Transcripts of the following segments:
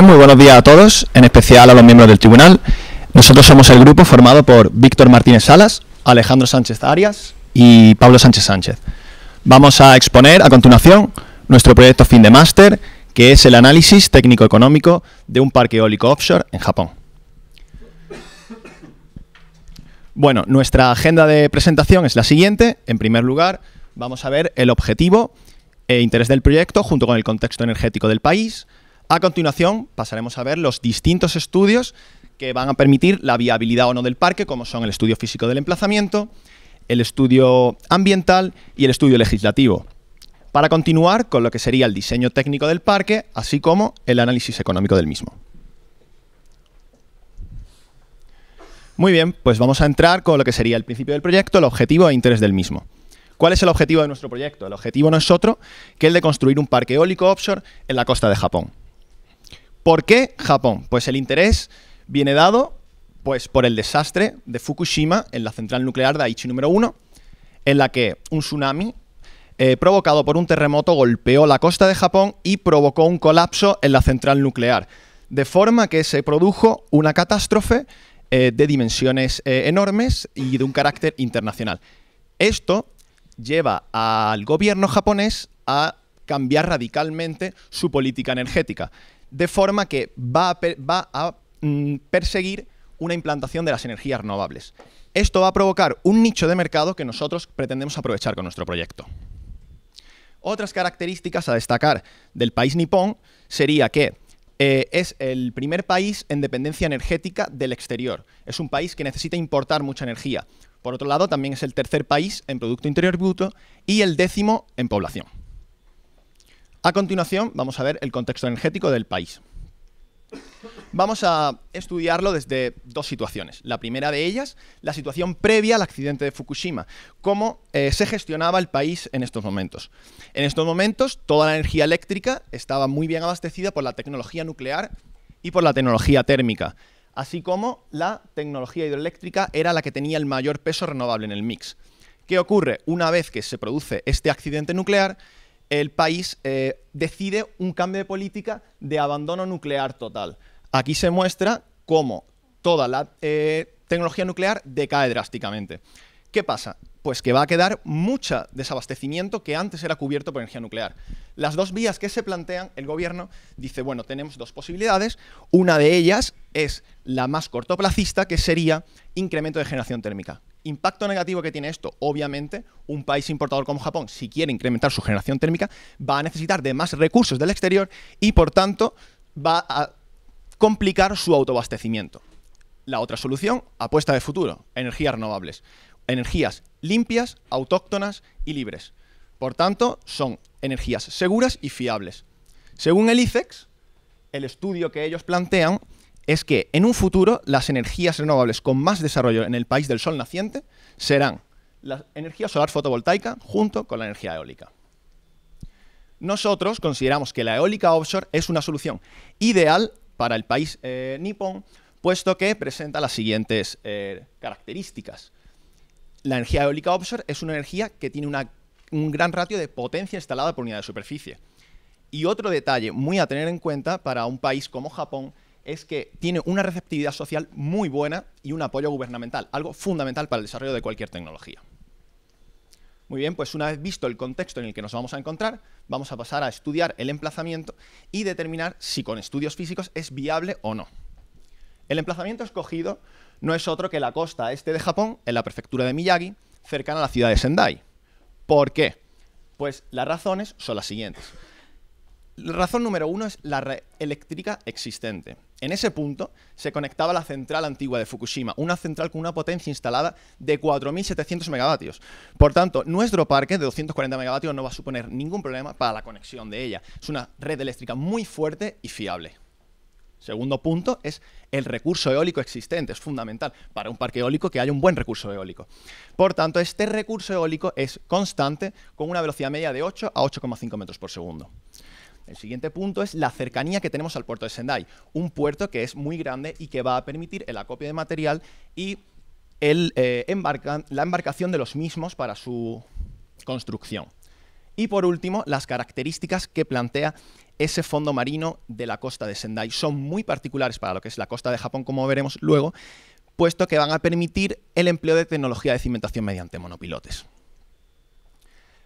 muy buenos días a todos, en especial a los miembros del tribunal. Nosotros somos el grupo formado por Víctor Martínez Salas, Alejandro Sánchez Arias y Pablo Sánchez Sánchez. Vamos a exponer a continuación nuestro proyecto fin de máster, que es el análisis técnico-económico de un parque eólico offshore en Japón. Bueno, nuestra agenda de presentación es la siguiente. En primer lugar, vamos a ver el objetivo e interés del proyecto junto con el contexto energético del país, a continuación pasaremos a ver los distintos estudios que van a permitir la viabilidad o no del parque, como son el estudio físico del emplazamiento, el estudio ambiental y el estudio legislativo, para continuar con lo que sería el diseño técnico del parque, así como el análisis económico del mismo. Muy bien, pues vamos a entrar con lo que sería el principio del proyecto, el objetivo e interés del mismo. ¿Cuál es el objetivo de nuestro proyecto? El objetivo no es otro que el de construir un parque eólico offshore en la costa de Japón. ¿Por qué Japón? Pues el interés viene dado pues, por el desastre de Fukushima en la central nuclear de Aichi número 1, en la que un tsunami eh, provocado por un terremoto golpeó la costa de Japón y provocó un colapso en la central nuclear, de forma que se produjo una catástrofe eh, de dimensiones eh, enormes y de un carácter internacional. Esto lleva al gobierno japonés a cambiar radicalmente su política energética de forma que va a, mm, perseguir una implantación de las energías renovables. Esto va a provocar un nicho de mercado que nosotros pretendemos aprovechar con nuestro proyecto. Otras características a destacar del país nipón sería que eh, es el primer país en dependencia energética del exterior. Es un país que necesita importar mucha energía. Por otro lado, también es el tercer país en Producto Interior Bruto y el décimo en población. A continuación, vamos a ver el contexto energético del país. Vamos a estudiarlo desde dos situaciones. La primera de ellas, la situación previa al accidente de Fukushima, cómo eh, se gestionaba el país en estos momentos. En estos momentos, toda la energía eléctrica estaba muy bien abastecida por la tecnología nuclear y por la tecnología térmica, así como la tecnología hidroeléctrica era la que tenía el mayor peso renovable en el mix. ¿Qué ocurre? Una vez que se produce este accidente nuclear, el país eh, decide un cambio de política de abandono nuclear total. Aquí se muestra cómo toda la eh, tecnología nuclear decae drásticamente. ¿Qué pasa? Pues que va a quedar mucho desabastecimiento que antes era cubierto por energía nuclear. Las dos vías que se plantean, el gobierno dice, bueno, tenemos dos posibilidades. Una de ellas es la más cortoplacista, que sería incremento de generación térmica impacto negativo que tiene esto, obviamente, un país importador como Japón, si quiere incrementar su generación térmica, va a necesitar de más recursos del exterior y, por tanto, va a complicar su autoabastecimiento. La otra solución, apuesta de futuro, energías renovables, energías limpias, autóctonas y libres. Por tanto, son energías seguras y fiables. Según el ICEX, el estudio que ellos plantean, es que en un futuro las energías renovables con más desarrollo en el país del sol naciente serán la energía solar fotovoltaica junto con la energía eólica. Nosotros consideramos que la eólica offshore es una solución ideal para el país eh, nipón, puesto que presenta las siguientes eh, características. La energía eólica offshore es una energía que tiene un gran ratio de potencia instalada por unidad de superficie. Y otro detalle muy a tener en cuenta para un país como Japón es que tiene una receptividad social muy buena y un apoyo gubernamental, algo fundamental para el desarrollo de cualquier tecnología. Muy bien, pues una vez visto el contexto en el que nos vamos a encontrar, vamos a pasar a estudiar el emplazamiento y determinar si con estudios físicos es viable o no. El emplazamiento escogido no es otro que la costa este de Japón, en la prefectura de Miyagi, cercana a la ciudad de Sendai. ¿Por qué? Pues las razones son las siguientes. La razón número uno es la red eléctrica existente. En ese punto se conectaba la central antigua de Fukushima, una central con una potencia instalada de 4.700 megavatios. Por tanto, nuestro parque de 240 megavatios no va a suponer ningún problema para la conexión de ella. Es una red eléctrica muy fuerte y fiable. Segundo punto es el recurso eólico existente. Es fundamental para un parque eólico que haya un buen recurso eólico. Por tanto, este recurso eólico es constante con una velocidad media de 8 a 8,5 metros por segundo. El siguiente punto es la cercanía que tenemos al puerto de Sendai, un puerto que es muy grande y que va a permitir el acopio de material y eh, la embarcación de los mismos para su construcción. Y por último, las características que plantea ese fondo marino de la costa de Sendai son muy particulares para lo que es la costa de Japón, como veremos luego, puesto que van a permitir el empleo de tecnología de cimentación mediante monopilotes.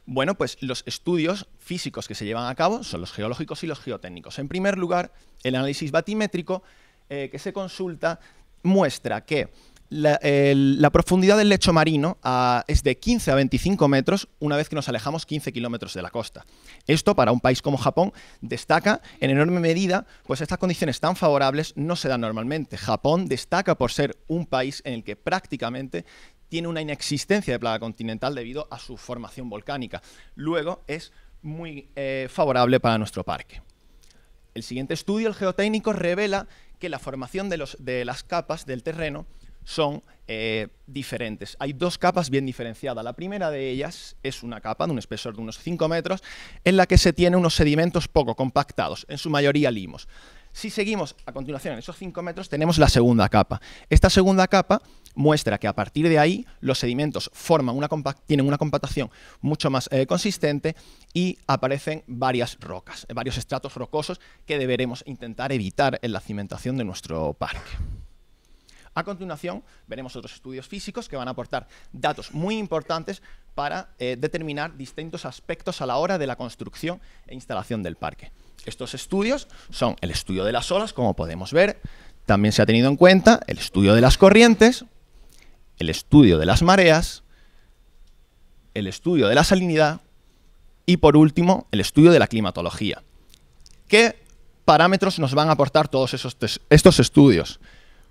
Bueno, pues los estudios físicos que se llevan a cabo son los geológicos y los geotécnicos. En primer lugar, el análisis batimétrico eh, que se consulta muestra que la, profundidad del lecho marino es de 15 a 25 metros una vez que nos alejamos 15 kilómetros de la costa. Esto para un país como Japón destaca en enorme medida, pues estas condiciones tan favorables no se dan normalmente. Japón destaca por ser un país en el que prácticamente tiene una inexistencia de plaga continental debido a su formación volcánica. Luego es muy eh, favorable para nuestro parque. El siguiente estudio, el geotécnico, revela que la formación de, las capas del terreno son eh, diferentes. Hay dos capas bien diferenciadas. La primera de ellas es una capa de un espesor de unos 5 metros en la que se tienen unos sedimentos poco compactados, en su mayoría limos. Si seguimos a continuación en esos 5 metros, tenemos la segunda capa. Esta segunda capa muestra que a partir de ahí los sedimentos forman tienen una compactación mucho más eh, consistente y aparecen varias rocas, eh, varios estratos rocosos que deberemos intentar evitar en la cimentación de nuestro parque. A continuación, veremos otros estudios físicos que van a aportar datos muy importantes para eh, determinar distintos aspectos a la hora de la construcción e instalación del parque. Estos estudios son el estudio de las olas, como podemos ver. También se ha tenido en cuenta el estudio de las corrientes, el estudio de las mareas, el estudio de la salinidad y por último el estudio de la climatología. ¿Qué parámetros nos van a aportar todos estos estudios?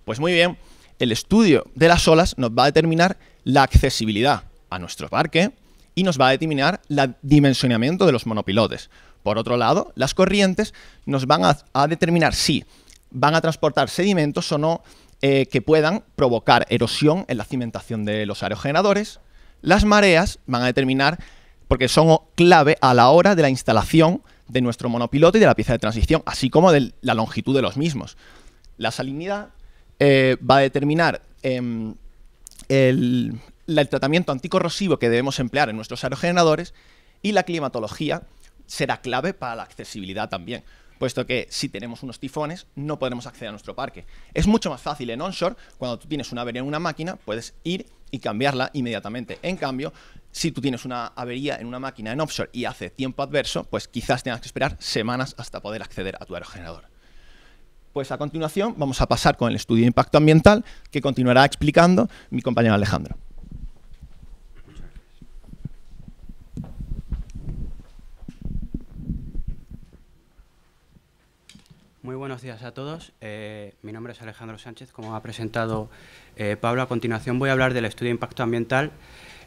Pues muy bien, el estudio de las olas nos va a determinar la accesibilidad a nuestro parque, y nos va a determinar el dimensionamiento de los monopilotes. Por otro lado, las corrientes nos van a, determinar si van a transportar sedimentos o no eh, que puedan provocar erosión en la cimentación de los aerogeneradores. Las mareas van a determinar, porque son clave a la hora de la instalación de nuestro monopilote y de la pieza de transición, así como de la longitud de los mismos. La salinidad eh, va a determinar em, el, el tratamiento anticorrosivo que debemos emplear en nuestros aerogeneradores y la climatología será clave para la accesibilidad también, puesto que si tenemos unos tifones no podremos acceder a nuestro parque. Es mucho más fácil en onshore, cuando tú tienes una avería en una máquina, puedes ir y cambiarla inmediatamente. En cambio, si tú tienes una avería en una máquina en offshore y hace tiempo adverso, pues quizás tengas que esperar semanas hasta poder acceder a tu aerogenerador. Pues a continuación vamos a pasar con el estudio de impacto ambiental que continuará explicando mi compañero Alejandro. Muy buenos días a todos. Eh, mi nombre es Alejandro Sánchez, como ha presentado eh, Pablo. A continuación voy a hablar del estudio de impacto ambiental.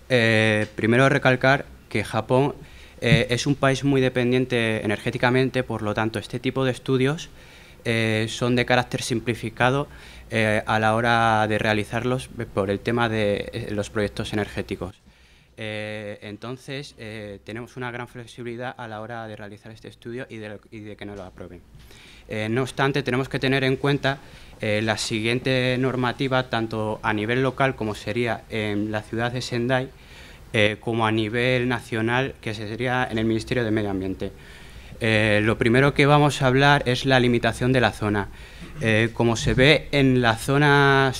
Eh, primero recalcar que Japón es un país muy dependiente energéticamente, por lo tanto este tipo de estudios son de carácter simplificado a la hora de realizarlos por el tema de los proyectos energéticos. entonces, tenemos una gran flexibilidad a la hora de realizar este estudio y de, y de que nos lo aprueben. Eh, no obstante, tenemos que tener en cuenta eh, la siguiente normativa, tanto a nivel local como sería en la ciudad de Sendai, eh, como a nivel nacional, que sería en el Ministerio de Medio Ambiente. lo primero que vamos a hablar es la limitación de la zona. como se ve en la zona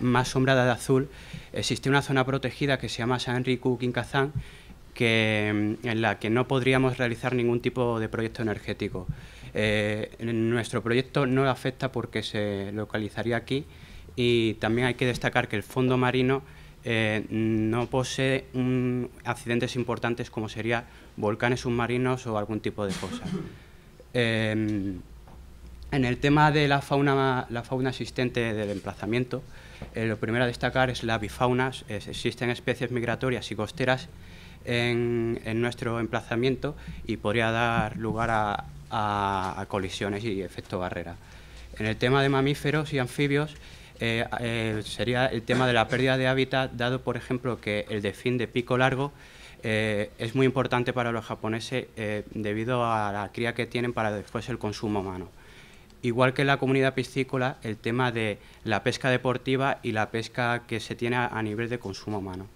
más sombrada de azul, existe una zona protegida que se llama San Kinkazan, que, mm, en la que no podríamos realizar ningún tipo de proyecto energético. Eh, nuestro proyecto no afecta porque se localizaría aquí y también hay que destacar que el fondo marino eh, no posee accidentes importantes como serían volcanes submarinos o algún tipo de cosa. Em, en el tema de la fauna, la fauna existente del emplazamiento, eh, lo primero a destacar es la bifauna. existen especies migratorias y costeras en nuestro emplazamiento y podría dar lugar a, a, colisiones y efecto barrera. En el tema de mamíferos y anfibios, eh, eh, sería el tema de la pérdida de hábitat, dado por ejemplo que el delfín de pico largo eh, es muy importante para los japoneses debido a la cría que tienen para después el consumo humano. Igual que en la comunidad piscícola, el tema de la pesca deportiva y la pesca que se tiene a nivel de consumo humano.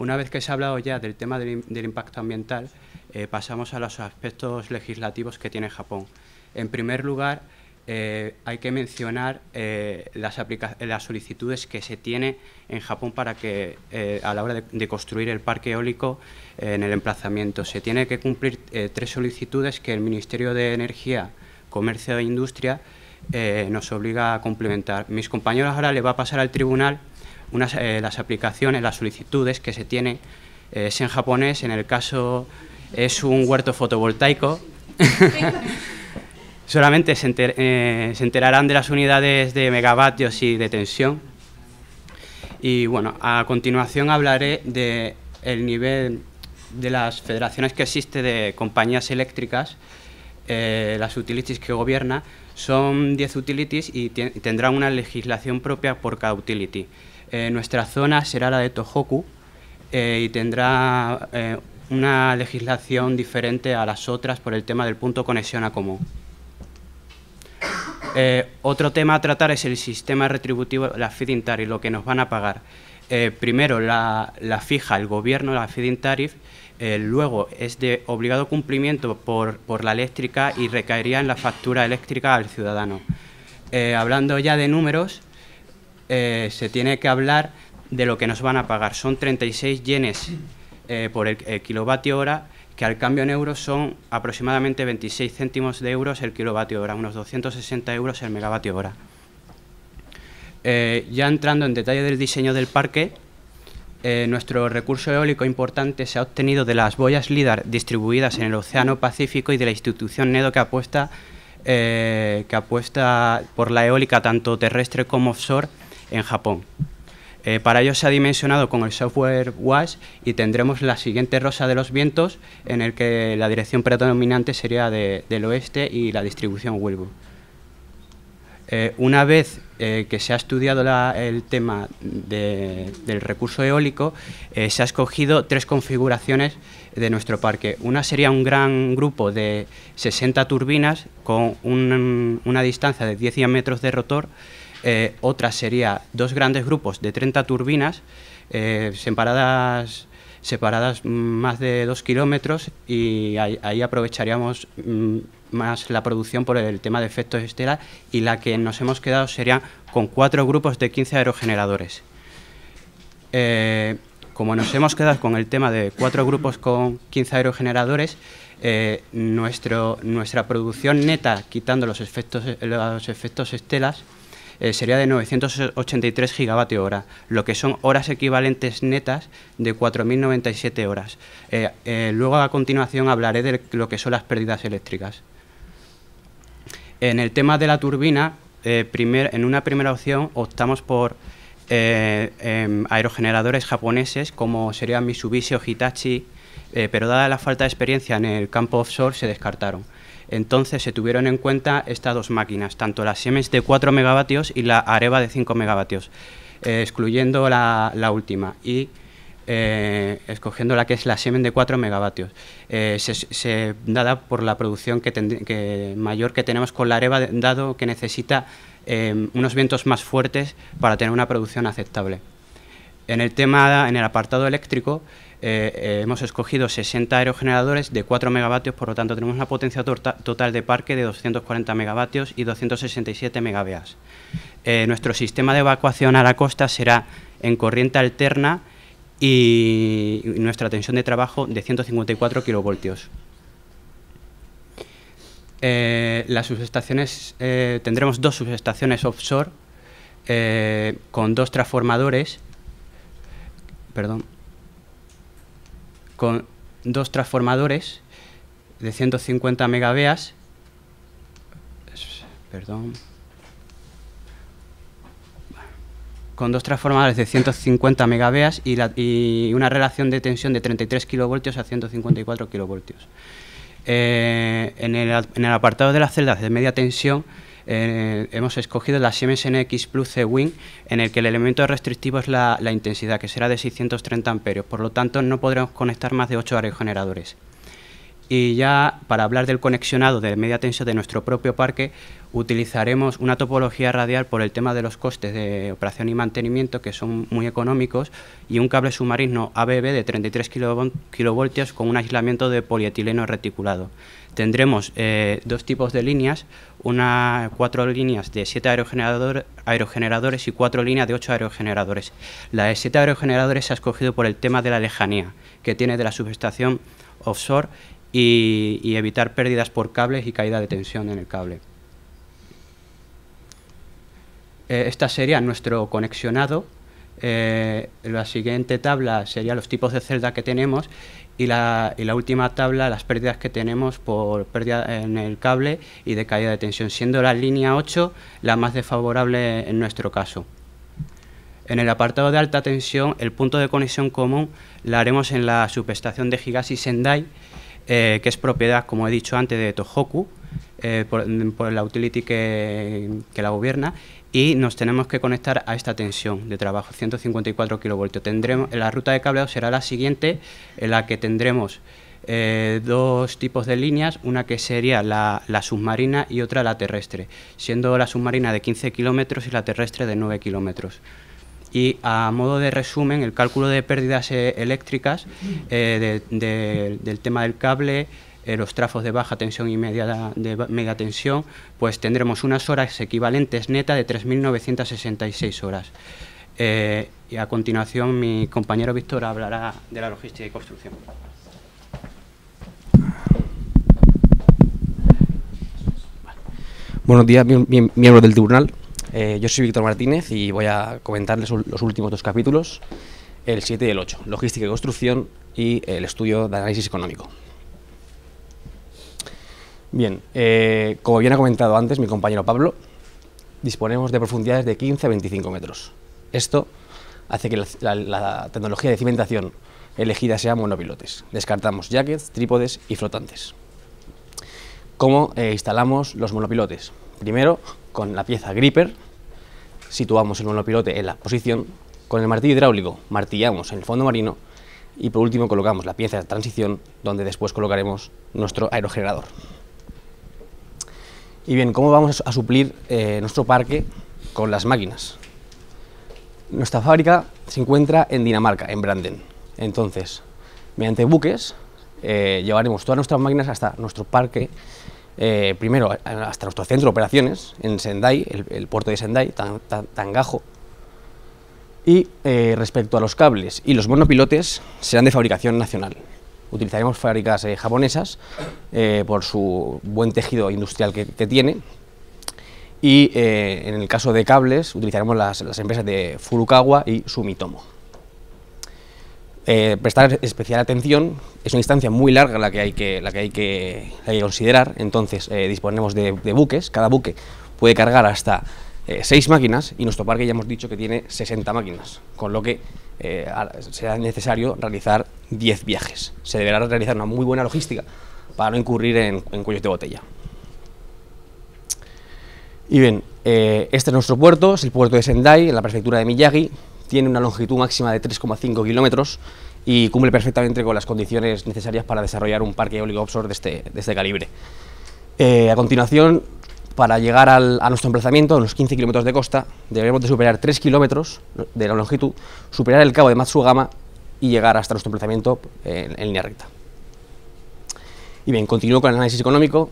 Una vez que se ha hablado ya del tema del, impacto ambiental, eh, pasamos a los aspectos legislativos que tiene Japón. En primer lugar, eh, hay que mencionar eh, las, solicitudes que se tiene en Japón para que a la hora de, de, construir el parque eólico en el emplazamiento se tiene que cumplir tres solicitudes que el Ministerio de Energía, Comercio e Industria nos obliga a complementar. Mis compañeros ahora le va a pasar al tribunal unas, eh, las aplicaciones, las solicitudes que se tienen. Eh, es en japonés, en el caso es un huerto fotovoltaico. Solamente eh, se, enterarán de las unidades de megavatios y de tensión. Y bueno, a continuación hablaré del el nivel de las federaciones que existe de compañías eléctricas, las utilities que gobierna, son 10 utilities y tendrán una legislación propia por cada utility. Eh, nuestra zona será la de Tohoku eh, y tendrá eh, una legislación diferente a las otras por el tema del punto conexión a común. otro tema a tratar es el sistema retributivo, la feeding tariff, lo que nos van a pagar. primero la, fija el gobierno, la feeding tariff, luego es de obligado cumplimiento por, por la eléctrica y recaería en la factura eléctrica al ciudadano. hablando ya de números, eh, se tiene que hablar de lo que nos van a pagar. Son 36 yenes eh, por el, kilovatio hora, que al cambio en euros son aproximadamente 26 céntimos de euros el kilovatio hora, unos 260 euros el megavatio hora. Eh, ya entrando en detalle del diseño del parque, nuestro recurso eólico importante se ha obtenido de las boyas LIDAR distribuidas en el Océano Pacífico y de la institución NEDO que apuesta, que apuesta por la eólica tanto terrestre como offshore en Japón. Eh, para ello se ha dimensionado con el software WASH y tendremos la siguiente rosa de los vientos en el que la dirección predominante sería de, del oeste y la distribución Wilbur. Eh, una vez eh, que se ha estudiado el tema del recurso eólico, se ha escogido tres configuraciones de nuestro parque. Una sería un gran grupo de 60 turbinas con una distancia de 10 metros de rotor eh, otra sería dos grandes grupos de 30 turbinas eh, separadas, más de dos kilómetros y ahí, aprovecharíamos mm, más la producción por el tema de efectos estela y la que nos hemos quedado sería con cuatro grupos de 15 aerogeneradores. Eh, como nos hemos quedado con el tema de cuatro grupos con 15 aerogeneradores, nuestra producción neta, quitando los efectos, los efectos estelas, eh, sería de 983 gigavatios hora, lo que son horas equivalentes netas de 4.097 horas. Eh, eh, luego a continuación hablaré de lo que son las pérdidas eléctricas. En el tema de la turbina, en una primera opción optamos por em, aerogeneradores japoneses como serían Mitsubishi o Hitachi, pero dada la falta de experiencia en el campo offshore se descartaron. Entonces se tuvieron en cuenta estas dos máquinas, tanto la Siemens de 4 megavatios y la Areva de 5 megavatios, eh, excluyendo la, última y eh, escogiendo la que es la Siemens de 4 megavatios, eh, se, dada por la producción mayor que tenemos con la Areva, dado que necesita unos vientos más fuertes para tener una producción aceptable. En el tema, en el apartado eléctrico, eh, eh, hemos escogido 60 aerogeneradores de 4 megavatios, por lo tanto tenemos una potencia total de parque de 240 megavatios y 267 megabeas. Eh, nuestro sistema de evacuación a la costa será en corriente alterna y nuestra tensión de trabajo de 154 kilovoltios. las subestaciones, tendremos dos subestaciones offshore con dos transformadores, perdón, con dos transformadores de 150 megabeas. Con dos transformadores de 150 megabeas y, una relación de tensión de 33 kilovoltios a 154 kilovoltios. Eh, en, el, en el apartado de las celdas de media tensión eh, hemos escogido la Siemens NX Plus C-Wing, en el que el elemento restrictivo es la, intensidad, que será de 630 amperios. Por lo tanto, no podremos conectar más de 8 aerogeneradores. Y ya para hablar del conexionado de media tensión de nuestro propio parque, utilizaremos una topología radial por el tema de los costes de operación y mantenimiento, que son muy económicos, y un cable submarino ABB de 33 kilovoltios con un aislamiento de polietileno reticulado tendremos eh, dos tipos de líneas, una, cuatro líneas de siete aerogeneradores y cuatro líneas de ocho aerogeneradores. La de siete aerogeneradores se ha escogido por el tema de la lejanía que tiene de la subestación offshore y, evitar pérdidas por cables y caída de tensión en el cable. Eh, esta sería nuestro conexionado eh, la siguiente tabla sería los tipos de celda que tenemos y la, última tabla las pérdidas que tenemos por pérdida en el cable y de caída de tensión, siendo la línea 8 la más desfavorable en nuestro caso. En el apartado de alta tensión, el punto de conexión común la haremos en la subestación de Higashi Sendai, eh, que es propiedad, como he dicho antes, de Tohoku, eh, por, por, la utility que la gobierna, y nos tenemos que conectar a esta tensión de trabajo, 154 kilovoltios. Tendremos, la ruta de cableado será la siguiente, en la que tendremos eh, dos tipos de líneas, una que sería la, submarina y otra la terrestre, siendo la submarina de 15 kilómetros y la terrestre de 9 kilómetros. Y a modo de resumen, el cálculo de pérdidas eh, eléctricas eh, del tema del cable eh, los trafos de baja tensión y media, de tensión, pues tendremos unas horas equivalentes neta de 3.966 horas. Eh, y a continuación mi compañero Víctor hablará de la logística y construcción. Buenos días, miembros del tribunal. Eh, yo soy Víctor Martínez y voy a comentarles los últimos dos capítulos, el 7 y el 8, logística y construcción y el estudio de análisis económico. Bien, eh, como bien ha comentado antes mi compañero Pablo, disponemos de profundidades de 15 a 25 metros. Esto hace que la, tecnología de cimentación elegida sea monopilotes. Descartamos jackets, trípodes y flotantes. ¿Cómo eh, instalamos los monopilotes? Primero, con la pieza gripper, situamos el monopilote en la posición, con el martillo hidráulico martillamos en el fondo marino y por último colocamos la pieza de transición donde después colocaremos nuestro aerogenerador. Y bien, ¿cómo vamos a suplir eh, nuestro parque con las máquinas? Nuestra fábrica se encuentra en Dinamarca, en Branden. Entonces, mediante buques, eh, llevaremos todas nuestras máquinas hasta nuestro parque, eh, primero hasta nuestro centro de operaciones, en Sendai, el, puerto de Sendai, tan, Tangajo. Y respecto a los cables y los monopilotes, serán de fabricación nacional utilizaremos fábricas eh, japonesas eh, por su buen tejido industrial que, tiene. Y eh, en el caso de cables utilizaremos las, empresas de Furukawa y Sumitomo. prestar especial atención, es una instancia muy larga la que hay que, la que, hay que, considerar, entonces disponemos de, de buques, cada buque puede cargar hasta eh, seis máquinas y nuestro parque ya hemos dicho que tiene 60 máquinas, con lo que eh, será necesario realizar 10 viajes. Se deberá realizar una muy buena logística para no incurrir en, cuellos de botella. Y bien, eh, este es nuestro puerto, es el puerto de Sendai, en la prefectura de Miyagi, tiene una longitud máxima de 3,5 kilómetros y cumple perfectamente con las condiciones necesarias para desarrollar un parque eólico offshore de este, de este calibre. a continuación para llegar a nuestro emplazamiento, a los 15 kilómetros de costa, debemos de superar 3 kilómetros de la longitud, superar el cabo de Matsugama y llegar hasta nuestro emplazamiento en, línea recta. Y bien, continúo con el análisis económico.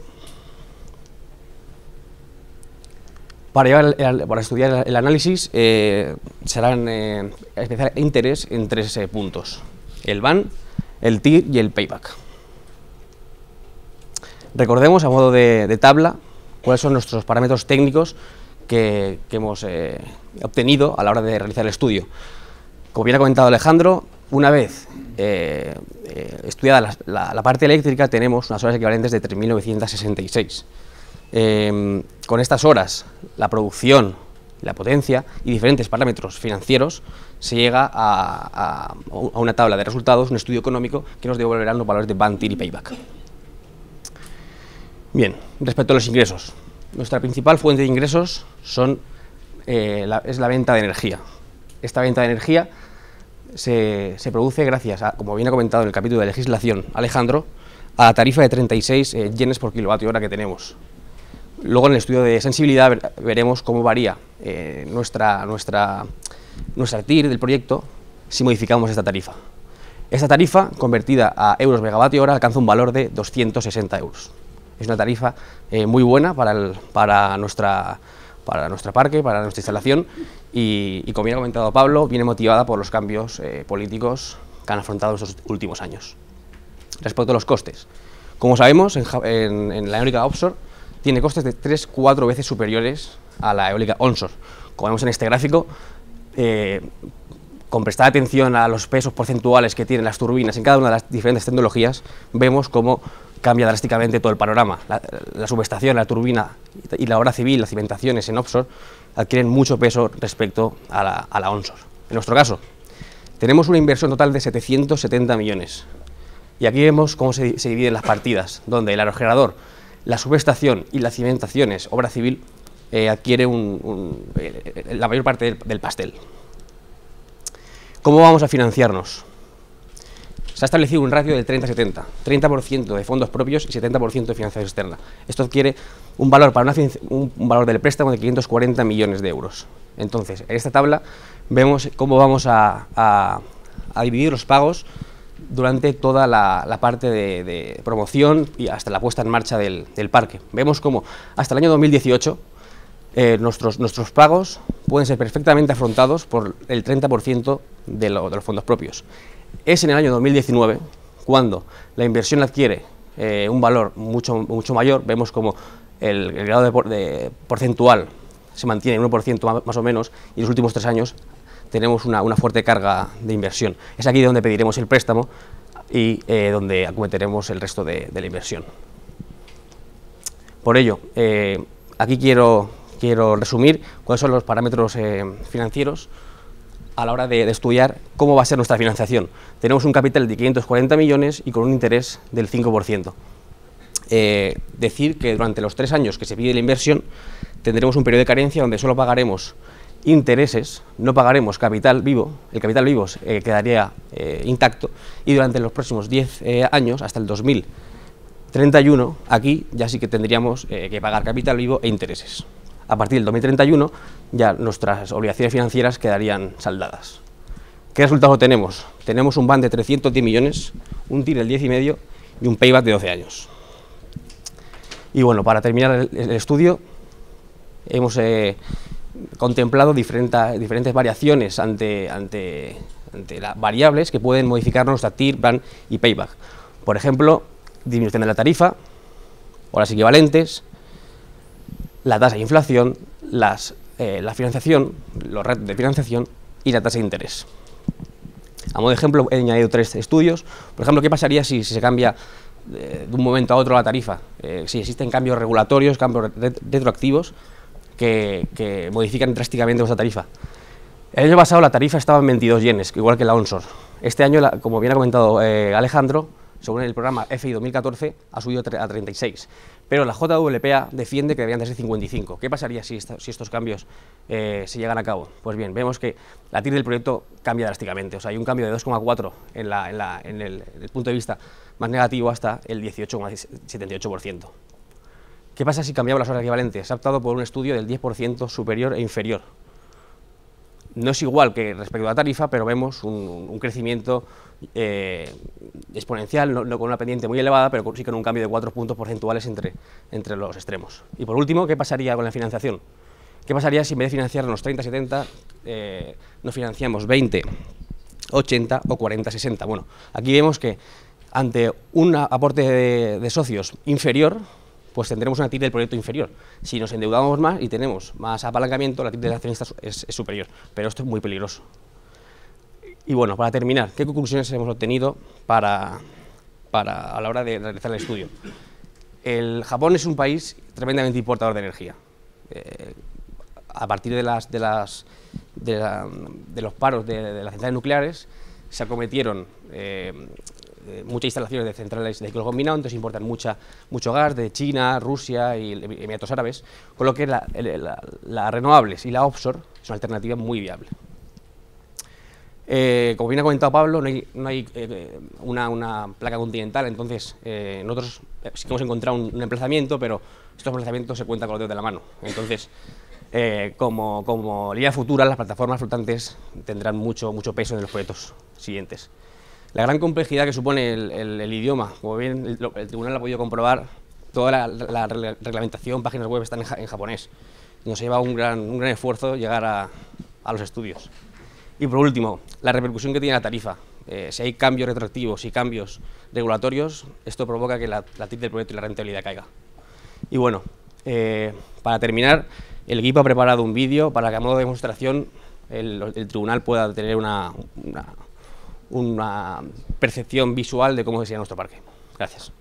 Para, estudiar el análisis eh, serán eh, especial interés en tres eh, puntos, el VAN, el TIR y el Payback. Recordemos a modo de tabla cuáles son nuestros parámetros técnicos que, hemos eh, obtenido a la hora de realizar el estudio. Como bien ha comentado Alejandro, una vez eh, eh, estudiada la, parte eléctrica tenemos unas horas equivalentes de 3.966. con estas horas, la producción, la potencia y diferentes parámetros financieros se llega a, a una tabla de resultados, un estudio económico que nos devolverán los valores de Bantir y Payback. Bien, respecto a los ingresos. Nuestra principal fuente de ingresos eh, es la venta de energía. Esta venta de energía se, produce gracias, a, como bien ha comentado en el capítulo de legislación Alejandro, a la tarifa de 36 eh, yenes por kilovatio hora que tenemos. Luego en el estudio de sensibilidad veremos cómo varía eh, nuestra, nuestra, nuestra TIR del proyecto si modificamos esta tarifa. Esta tarifa, convertida a euros megavatio hora, alcanza un valor de 260 euros es una tarifa eh, muy buena para, el, para, nuestra, para nuestro parque, para nuestra instalación y, como bien ha comentado Pablo, viene motivada por los cambios eh, políticos que han afrontado estos últimos años. Respecto a los costes, como sabemos, en, la eólica offshore tiene costes de 3-4 veces superiores a la eólica onshore. Como vemos en este gráfico, eh, con prestar atención a los pesos porcentuales que tienen las turbinas en cada una de las diferentes tecnologías, vemos cómo cambia drásticamente todo el panorama. La, subestación, la turbina y la obra civil, las cimentaciones en offshore, adquieren mucho peso respecto a la, a onshore. En nuestro caso, tenemos una inversión total de 770 millones. Y aquí vemos cómo se, dividen las partidas, donde el aerogenerador, la subestación y las cimentaciones, obra civil, eh, adquiere eh, la mayor parte del pastel. ¿Cómo vamos a financiarnos? Se ha establecido un ratio del 30-70, 30%, de fondos propios y 70% de financiación externa. Esto adquiere un valor, para un valor del préstamo de 540 millones de euros. Entonces, en esta tabla vemos cómo vamos a, dividir los pagos durante toda la, parte de, promoción y hasta la puesta en marcha del, parque. Vemos cómo hasta el año 2018 eh, nuestros, nuestros pagos pueden ser perfectamente afrontados por el 30% de los fondos propios es en el año 2019 cuando la inversión adquiere eh, un valor mucho, mucho mayor, vemos como el, grado de porcentual se mantiene en 1% más o menos y en los últimos tres años tenemos una, fuerte carga de inversión. Es aquí donde pediremos el préstamo y eh, donde acometeremos el resto de, la inversión. Por ello, eh, aquí quiero, quiero resumir cuáles son los parámetros financieros a la hora de, estudiar cómo va a ser nuestra financiación. Tenemos un capital de 540 millones y con un interés del 5%. Eh, decir que durante los tres años que se pide la inversión tendremos un periodo de carencia donde solo pagaremos intereses, no pagaremos capital vivo, el capital vivo eh, quedaría eh, intacto y durante los próximos 10 años, hasta el 2031, aquí ya sí que tendríamos que pagar capital vivo e intereses a partir del 2031 ya nuestras obligaciones financieras quedarían saldadas. ¿Qué resultado tenemos? Tenemos un ban de 310 millones, un TIR del 10,5 y un payback de 12 años. Y bueno, para terminar el, estudio, hemos eh, contemplado diferentes, variaciones ante, ante, las variables que pueden modificarnos a TIR, ban y payback. Por ejemplo, disminución de la tarifa, o las equivalentes, la tasa de inflación, las, eh, la financiación, los retos de financiación y la tasa de interés. A modo de ejemplo, he añadido tres estudios. Por ejemplo, ¿qué pasaría si, se cambia eh, de, un momento a otro la tarifa? Eh, si existen cambios regulatorios, cambios retroactivos que, modifican drásticamente nuestra tarifa. El año pasado la tarifa estaba en 22 yenes, igual que la ONSOR. Este año, como bien ha comentado Alejandro, según el programa FI 2014, ha subido a 36. Pero la JWPA defiende que deberían de ser 55. ¿Qué pasaría si, si estos cambios eh, se llegan a cabo? Pues bien, vemos que la TIR del proyecto cambia drásticamente. O sea, hay un cambio de 2,4 en, el, el punto de vista más negativo hasta el 18,78%. ¿Qué pasa si cambiamos las horas equivalentes? Se ha optado por un estudio del 10% superior e inferior no es igual que respecto a la tarifa, pero vemos un, crecimiento eh, exponencial, no, con una pendiente muy elevada, pero sí con un cambio de cuatro puntos porcentuales entre, entre los extremos. Y por último, ¿qué pasaría con la financiación? ¿Qué pasaría si en vez de financiarnos 30-70, eh, nos financiamos 20, 80 o 40-60? Bueno, aquí vemos que ante un aporte de socios inferior, pues tendremos una TIR del proyecto inferior. Si nos endeudamos más y tenemos más apalancamiento, la TIR del accionista es, es superior, pero esto es muy peligroso. Y bueno, para terminar, ¿qué conclusiones hemos obtenido para, a la hora de realizar el estudio? El Japón es un país tremendamente importador de energía. Eh, a partir de, las, de, las, de, los paros de, las centrales nucleares, se acometieron eh, eh, muchas instalaciones de centrales de ciclo combinado, entonces importan mucha, mucho gas de China, Rusia y Emiratos Árabes, con lo que las renovables y la offshore son una alternativa muy viable. Eh, como bien ha comentado Pablo, no hay, eh, una, una, placa continental, entonces nosotros sí que hemos encontrado un, emplazamiento, pero estos emplazamientos se cuentan con los dedos de la mano. Entonces, como, como línea futura, las plataformas flotantes tendrán mucho, mucho peso en los proyectos siguientes. La gran complejidad que supone el, idioma, como bien el, tribunal ha podido comprobar, toda la, reglamentación, páginas web están en, japonés. Nos lleva un gran, un gran esfuerzo llegar a, los estudios. Y por último, la repercusión que tiene la tarifa. Eh, si hay cambios retroactivos y cambios regulatorios, esto provoca que la, la del proyecto y la rentabilidad caiga. Y bueno, eh, para terminar, el equipo ha preparado un vídeo para que a modo de demostración el, tribunal pueda tener una una percepción visual de cómo sería nuestro parque. Gracias.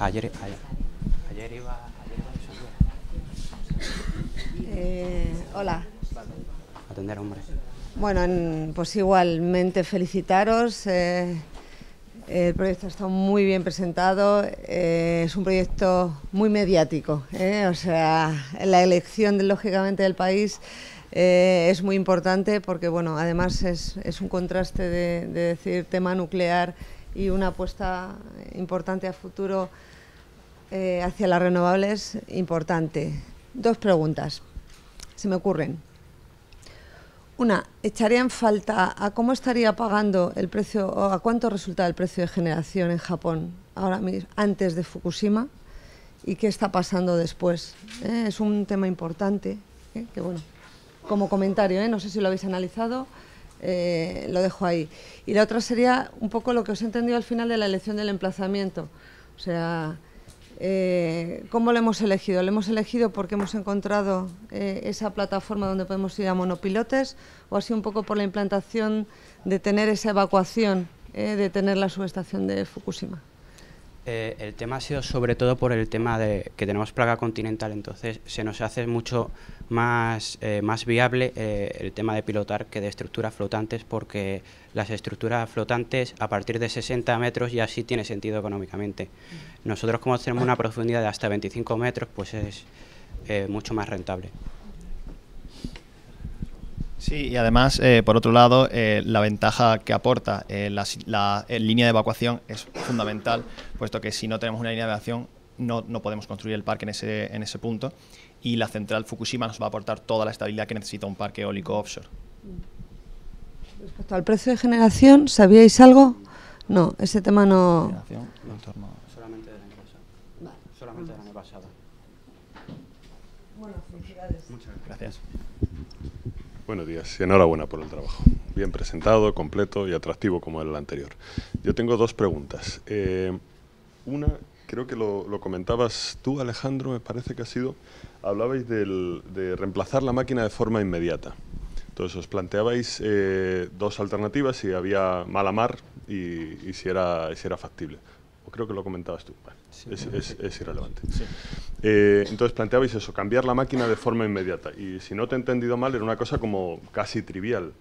Ayer, ayer, ayer iba... Ayer eh, hola. Atender hombres. Bueno, pues igualmente felicitaros. Eh, el proyecto está muy bien presentado, eh, es un proyecto muy mediático. o sea, la elección, lógicamente, del país es muy importante porque, bueno, además es, es un contraste de, de decir tema nuclear y una apuesta importante a futuro eh, hacia las renovables importante. Dos preguntas se me ocurren. Una, ¿echaría en falta a cómo estaría pagando el precio o a cuánto resulta el precio de generación en Japón ahora mismo, antes de Fukushima? ¿Y qué está pasando después? Eh, es un tema importante, eh, que bueno, como comentario, no sé si lo habéis analizado. Eh, lo dejo ahí. Y la otra sería un poco lo que os he entendido al final de la elección del emplazamiento. O sea, eh, ¿cómo lo hemos elegido? Lo hemos elegido porque hemos encontrado eh, esa plataforma donde podemos ir a monopilotes o así un poco por la implantación de tener esa evacuación, de tener la subestación de Fukushima. Eh, el tema ha sido sobre todo por el tema de que tenemos plaga continental, entonces se nos hace mucho más, eh, más viable eh, el tema de pilotar que de estructuras flotantes, porque las estructuras flotantes a partir de 60 metros ya sí tiene sentido económicamente. Nosotros como tenemos una profundidad de hasta 25 metros, pues es mucho más rentable. Sí, y además, eh, por otro lado, eh, la ventaja que aporta eh, la, línea de evacuación es fundamental, puesto que si no tenemos una línea de evacuación no, podemos construir el parque en ese, en ese punto y la central Fukushima nos va a aportar toda la estabilidad que necesita un parque eólico offshore. Respecto al precio de generación, ¿sabíais algo? No, ese tema no... Solamente del año pasado. Vale. Solamente del año pasado. Bueno, felicidades. Muchas gracias. Buenos días y enhorabuena por el trabajo. Bien presentado, completo y atractivo como el anterior. Yo tengo dos preguntas. Eh, una, creo que lo, comentabas tú, Alejandro, me parece que ha sido, hablabais de reemplazar la máquina de forma inmediata. Entonces os planteabais eh, dos alternativas, si había mala mar y, si, era, si era factible creo que lo comentabas tú, es, irrelevante. Eh, entonces planteabais eso, cambiar la máquina de forma inmediata. Y si no te he entendido mal, era una cosa como casi trivial,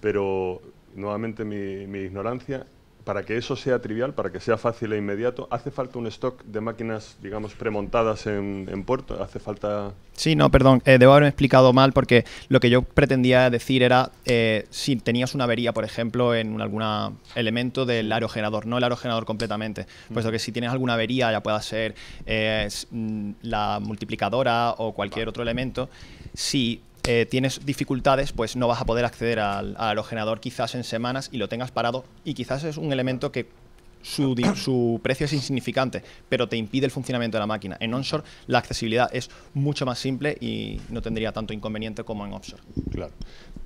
pero nuevamente mi, mi ignorancia, para que eso sea trivial, para que sea fácil e inmediato, ¿hace falta un stock de máquinas, digamos, premontadas en, en puerto? ¿Hace falta...? Sí, no, perdón, eh, debo haberme explicado mal porque lo que yo pretendía decir era eh, si tenías una avería, por ejemplo, en algún elemento del aerogenerador, no el aerogenerador completamente, mm. puesto que si tienes alguna avería, ya pueda ser eh, mm, la multiplicadora o cualquier otro elemento, si eh, tienes dificultades, pues no vas a poder acceder al, al, quizás en semanas y lo tengas parado y quizás es un elemento que su, precio es insignificante, pero te impide el funcionamiento de la máquina. En onshore la accesibilidad es mucho más simple y no tendría tanto inconveniente como en offshore. Claro.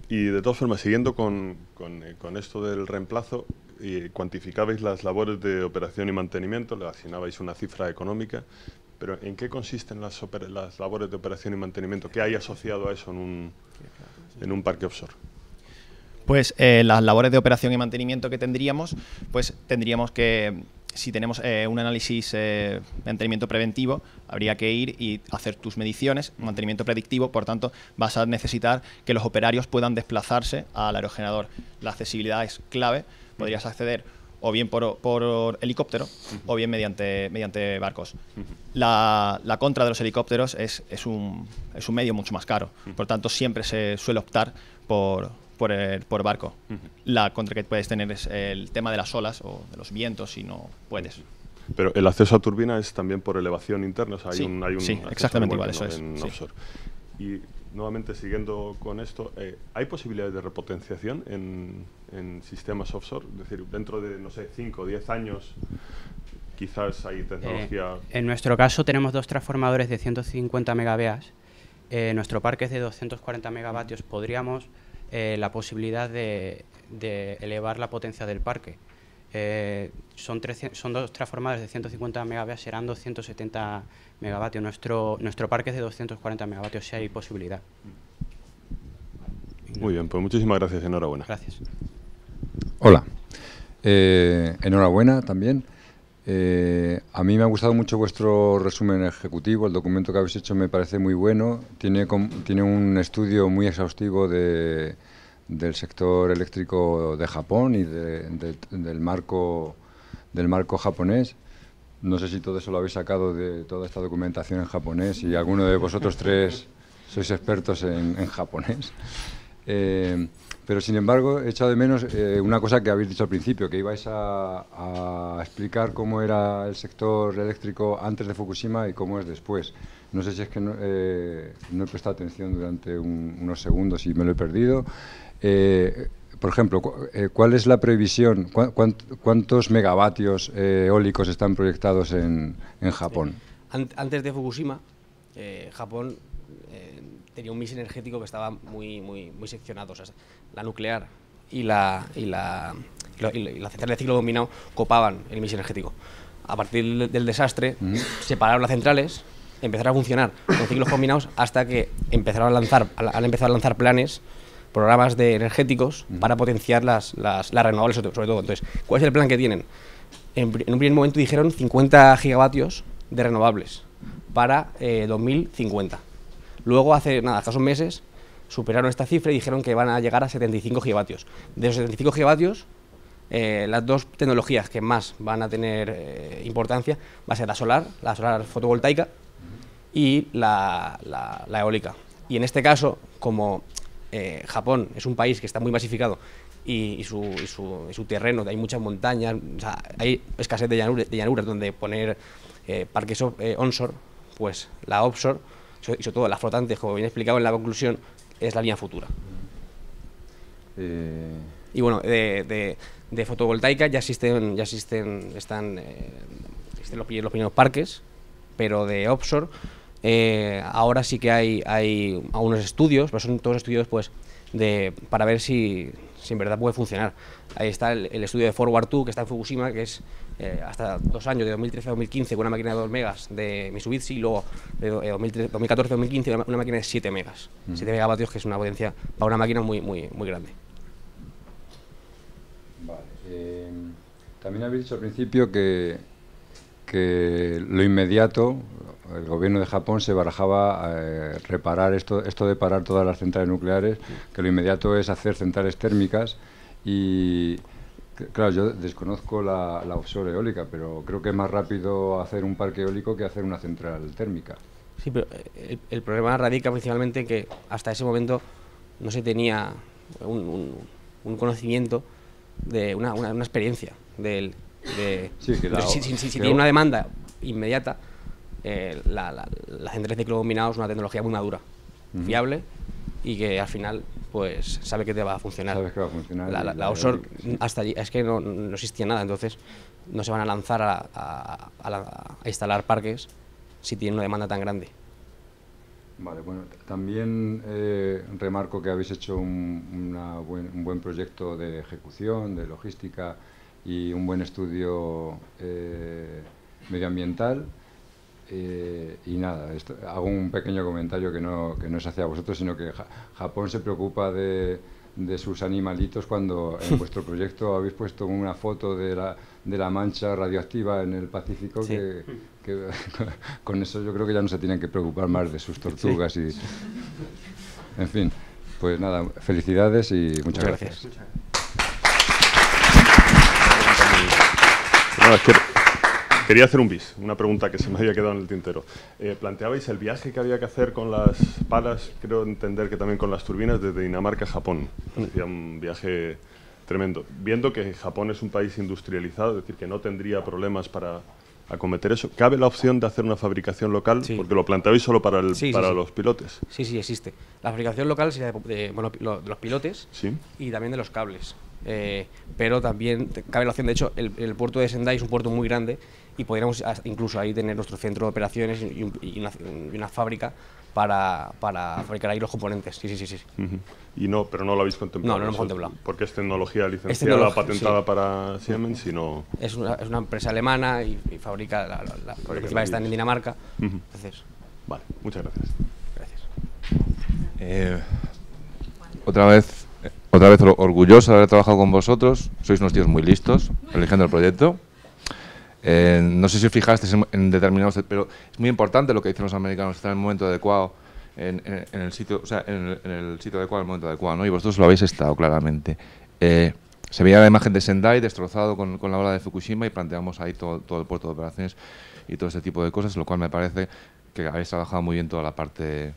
Y de todas formas, siguiendo con, eh, esto del reemplazo, eh, cuantificabais las labores de operación y mantenimiento, le asignabais una cifra económica pero ¿en qué consisten las, labores de operación y mantenimiento? ¿Qué hay asociado a eso en un, parque offshore? Pues eh, las labores de operación y mantenimiento que tendríamos, pues tendríamos que si tenemos eh, un análisis eh, de mantenimiento preventivo, habría que ir y hacer tus mediciones, mantenimiento predictivo, por tanto, vas a necesitar que los operarios puedan desplazarse al aerogenerador. La accesibilidad es clave, podrías acceder o bien por, por helicóptero, o bien mediante, mediante barcos. la, la, contra de los helicópteros es, es, un, es un medio mucho más caro, por tanto siempre se suele optar por, por, por barco. La contra que puedes tener es el tema de las olas o de los vientos si no puedes. Pero el acceso a turbina es también por elevación interna, o sea, hay sí, un, hay un sí, exactamente igual, eso es nuevamente siguiendo con esto, eh, ¿hay posibilidades de repotenciación en, sistemas offshore? Es decir, dentro de, no sé, 5 o 10 años, quizás hay eh, tecnología... en nuestro caso tenemos dos transformadores de 150 megabeas. Eh, nuestro parque es de 240 megavatios. Podríamos eh, la posibilidad de elevar la potencia del parque. Eh, son, son dos transformadores de 150 megavatios, serán 270 megavatios. Nuestro, nuestro parque es de 240 megavatios, si hay posibilidad. Muy bien, pues muchísimas gracias, enhorabuena. Gracias. Hola, eh, enhorabuena también. Eh, a mí me ha gustado mucho vuestro resumen ejecutivo, el documento que habéis hecho me parece muy bueno, tiene, tiene un estudio muy exhaustivo de, del sector eléctrico de Japón y del, marco, del marco japonés. No sé si todo eso lo habéis sacado de toda esta documentación en japonés y alguno de vosotros tres sois expertos en, japonés. Eh, pero sin embargo, he echado de menos eh, una cosa que habéis dicho al principio, que ibais a, explicar cómo era el sector eléctrico antes de Fukushima y cómo es después. No sé si es que no, eh, he prestado atención durante unos segundos y me lo he perdido. Eh, por ejemplo, eh, ¿cuál es la previsión? ¿Cuántos megavatios eh, eólicos están proyectados en, Japón? Antes de Fukushima, Japón tenía un mix energético que estaba muy, muy, muy seccionado. la nuclear y la, y la, central de ciclo combinado copaban el mix energético. A partir del, desastre, separaron las centrales, empezaron a funcionar con ciclos combinados hasta que empezaron a lanzar, han empezado a lanzar planes programas de energéticos para potenciar las, renovables sobre todo. Entonces, ¿cuál es el plan que tienen? En, un primer momento dijeron 50 gigavatios de renovables para 2050. Eh, Luego, hace nada, hasta unos meses, superaron esta cifra y dijeron que van a llegar a 75 gigavatios. De esos 75 gigavatios, eh, las dos tecnologías que más van a tener eh, importancia va a ser la solar, la solar fotovoltaica y la, eólica. Y en este caso, como eh, Japón es un país que está muy masificado y, su, su, terreno, hay muchas montañas, hay escasez de llanuras, donde poner eh, parques eh, onshore, pues la offshore, y sobre todo las flotantes, como bien explicado en la conclusión, es la línea futura. Y bueno, de, fotovoltaica ya existen, ya existen, están los, los primeros parques, pero de offshore eh, ahora sí que hay, algunos estudios, pero son todos estudios pues, de, para ver si, si en verdad puede funcionar. Ahí está el, estudio de Forward 2 que está en Fukushima, que es eh, hasta dos años, de 2013 a 2015, con una máquina de 2 megas de Mitsubishi, y luego de 2014 eh, a 2015 una, máquina de 7 megas, 7 mm. megavatios, que es una potencia para una máquina muy, muy, muy grande. Em, también habéis dicho al principio que, que lo inmediato el gobierno de Japón se barajaba eh, reparar esto, esto de parar todas las centrales nucleares, que lo inmediato es hacer centrales térmicas y Claro, yo desconozco la, la, offshore eólica, pero creo que es más rápido hacer un parque eólico que hacer una central térmica. Sí, pero eh, el, problema radica principalmente en que hasta ese momento no se tenía un, un, un conocimiento de una, una, experiencia del, de, sí, si, tiene una demanda inmediata, eh, la, la, de ciclo combinado es una tecnología muy madura, fiable y que al final pues sabe que te va a funcionar. Sabes que va a funcionar. La, OSOR hasta allí es que no, existía nada, entonces no se van a lanzar a, instalar parques si tienen una demanda tan grande. Vale, bueno, también eh, remarco que habéis hecho un, buen, un buen proyecto de ejecución, de logística y un buen estudio eh, medioambiental. Eh, y nada, esto, hago un pequeño comentario que no, que no es hacia vosotros, sino que Japón se preocupa de, sus animalitos cuando en vuestro proyecto habéis puesto una foto de la, de la mancha radioactiva en el Pacífico, que, con eso yo creo que ya no se tienen que preocupar más de sus tortugas. y En fin, pues nada, felicidades y Muchas gracias. Quería hacer un bis, una pregunta que se me había quedado en el tintero. Eh, planteabais el viaje que había que hacer con las palas, creo entender que también con las turbinas, desde Dinamarca a Japón. Mm. Hacía un viaje tremendo. Viendo que Japón es un país industrializado, es decir, que no tendría problemas para acometer eso, ¿cabe la opción de hacer una fabricación local? Porque lo planteabais solo para, el, para los pilotes. Sí, sí, existe. La fabricación local sería de, de los pilotes y también de los cables. Eh, pero también cabe la opción, de hecho, el, puerto de Sendai es un puerto muy grande y podríamos incluso ahí tener nuestro centro de operaciones y, una, fábrica para, fabricar ahí los componentes. Sí, sí, sí. sí. Y no, pero no lo habéis contemplado. No, lo contemplado. Porque es tecnología licenciada, patentada para Siemens, Es una, empresa alemana y, fabrica, la, la, está en Dinamarca. Entonces... Vale, muchas gracias. Gracias. Eh, otra vez otra vez orgulloso de haber trabajado con vosotros. Sois unos tíos muy listos eligiendo el proyecto. Eh, no sé si os fijasteis en, determinados, pero es muy importante lo que dicen los americanos, estar en el momento adecuado, en, el sitio, en el, sitio adecuado, en el momento adecuado, ¿no? Y vosotros lo habéis estado claramente. Eh, se veía la imagen de Sendai destrozado con, la ola de Fukushima y planteamos ahí todo, todo, el puerto de operaciones y todo ese tipo de cosas, lo cual me parece que habéis trabajado muy bien toda la parte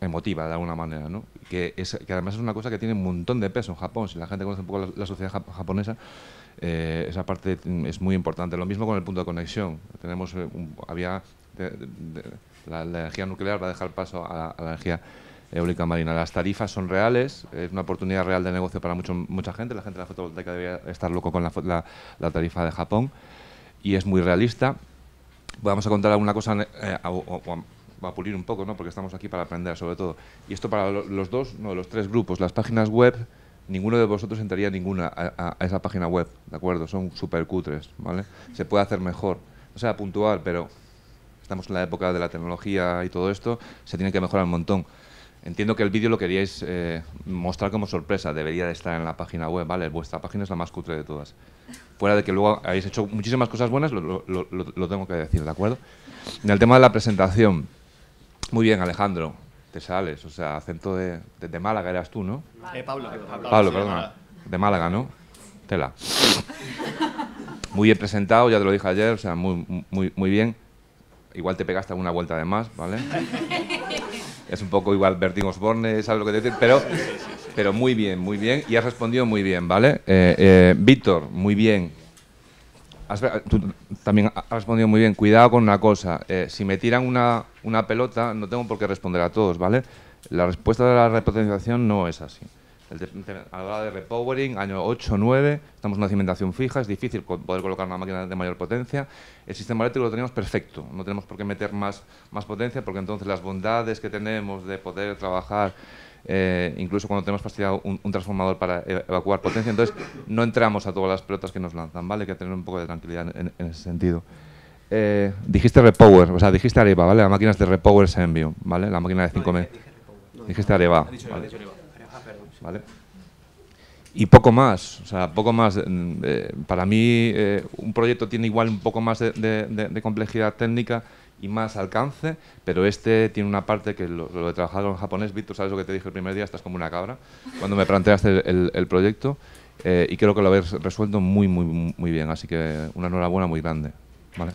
emotiva de alguna manera, ¿no? Que, es, que además es una cosa que tiene un montón de peso en Japón, si la gente conoce un poco la, sociedad japonesa, eh, esa parte es muy importante. Lo mismo con el punto de conexión. Tenemos, eh, había la, energía nuclear va a dejar paso a, la energía eólica marina. Las tarifas son reales, es una oportunidad real de negocio para mucha gente. La gente de la fotovoltaica debería estar loco con la, tarifa de Japón y es muy realista. Vamos a contar alguna cosa, eh, Va a pulir un poco, ¿no? porque estamos aquí para aprender sobre todo. Y esto para los dos, no, los tres grupos, las páginas web, ninguno de vosotros entraría ninguna a, esa página web, ¿de acuerdo? Son súper cutres, ¿vale? Se puede hacer mejor, no sea puntual, pero estamos en la época de la tecnología y todo esto, se tiene que mejorar un montón. Entiendo que el vídeo lo queríais eh, mostrar como sorpresa, debería de estar en la página web, ¿vale? Vuestra página es la más cutre de todas. Fuera de que luego habéis hecho muchísimas cosas buenas, lo, lo, lo, lo tengo que decir, ¿de acuerdo? En el tema de la presentación, muy bien, Alejandro. Te sales, o sea, acento de, de, Málaga eras tú, ¿no? Eh, Pablo, Pablo, perdona. De Málaga, ¿no? Tela. Muy bien presentado, ya te lo dije ayer, o sea, muy, muy, muy bien. Igual te pegaste una vuelta de más, ¿vale? es un poco igual Bertín Osborne, ¿sabes lo que te decir? Pero, pero muy bien, muy bien. Y has respondido muy bien, ¿vale? Eh, eh, Víctor, muy bien tú también has respondido muy bien. Cuidado con una cosa. Eh, si me tiran una, una, pelota, no tengo por qué responder a todos, ¿vale? La respuesta de la repotenciación no es así. El, a hora de repowering, año 8, 9, estamos en una cimentación fija, es difícil poder colocar una máquina de mayor potencia. El sistema eléctrico lo tenemos perfecto, no tenemos por qué meter más, más potencia, porque entonces las bondades que tenemos de poder trabajar eh, incluso cuando tenemos fastidiado un, transformador para evacuar potencia. Entonces, no entramos a todas las pelotas que nos lanzan, ¿vale? Hay que tener un poco de tranquilidad en, ese sentido. Eh, dijiste repower, o sea, dijiste Areva, ¿vale? La máquina de repower se envió, ¿vale? La máquina de 5 m dijiste Areva. Ah, ¿vale? Y poco más, o sea, poco más. Eh, para mí, un proyecto tiene igual un poco más de complejidad técnica y más alcance, pero este tiene una parte que lo, he de trabajar en japonés, Víctor, sabes lo que te dije el primer día, estás como una cabra, cuando me planteaste el, el proyecto, eh, y creo que lo habéis resuelto muy, muy, muy bien, así que una enhorabuena muy grande. ¿vale?